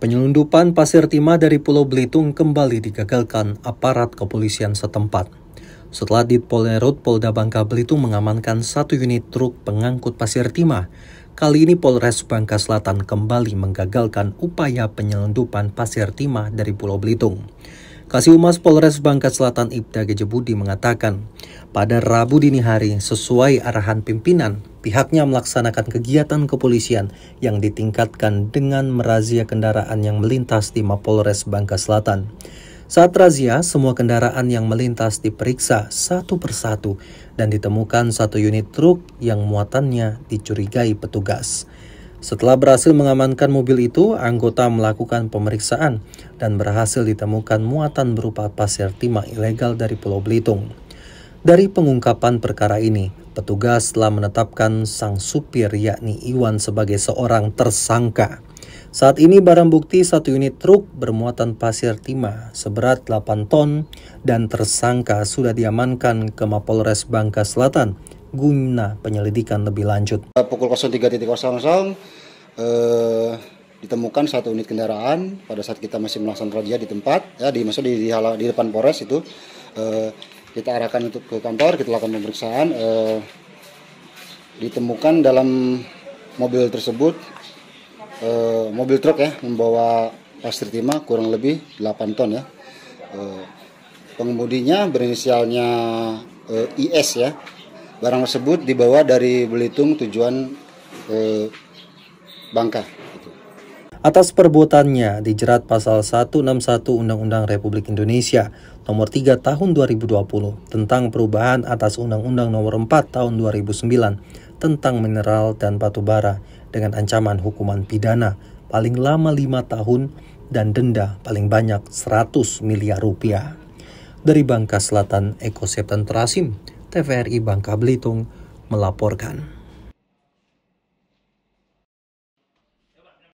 Penyelundupan pasir timah dari Pulau Belitung kembali digagalkan aparat kepolisian setempat. Setelah di Polerut Polda Bangka Belitung mengamankan satu unit truk pengangkut pasir timah, kali ini Polres Bangka Selatan kembali menggagalkan upaya penyelundupan pasir timah dari Pulau Belitung. Kasih Humas Polres Bangka Selatan Ibda Gejebudi mengatakan, pada Rabu dini hari, sesuai arahan pimpinan, pihaknya melaksanakan kegiatan kepolisian yang ditingkatkan dengan merazia kendaraan yang melintas di Mapolres Bangka Selatan. Saat razia, semua kendaraan yang melintas diperiksa satu persatu dan ditemukan satu unit truk yang muatannya dicurigai petugas. Setelah berhasil mengamankan mobil itu, anggota melakukan pemeriksaan dan berhasil ditemukan muatan berupa pasir timah ilegal dari Pulau Belitung. Dari pengungkapan perkara ini, petugas telah menetapkan sang supir yakni Iwan sebagai seorang tersangka. Saat ini barang bukti satu unit truk bermuatan pasir timah seberat 8 ton dan tersangka sudah diamankan ke Mapolres Bangka Selatan guna penyelidikan lebih lanjut. Eh, pukul 03.00 eh, ditemukan satu unit kendaraan pada saat kita masih melaksanakan razia di tempat ya di masa di di, di depan Polres itu eh, kita arahkan untuk ke kantor kita lakukan pemeriksaan eh, ditemukan dalam mobil tersebut eh, mobil truk ya membawa pasir timah kurang lebih 8 ton ya eh, pengemudinya berinisialnya eh, IS ya Barang tersebut dibawa dari Belitung tujuan eh, Bangka. Gitu. Atas perbuatannya dijerat pasal 161 Undang-Undang Republik Indonesia Nomor 3 Tahun 2020 tentang perubahan atas Undang-Undang Nomor 4 Tahun 2009 tentang mineral dan batu bara dengan ancaman hukuman pidana paling lama 5 tahun dan denda paling banyak 100 miliar rupiah. Dari Bangka Selatan, Eko Septan Terasim TVRI Bangka Belitung melaporkan.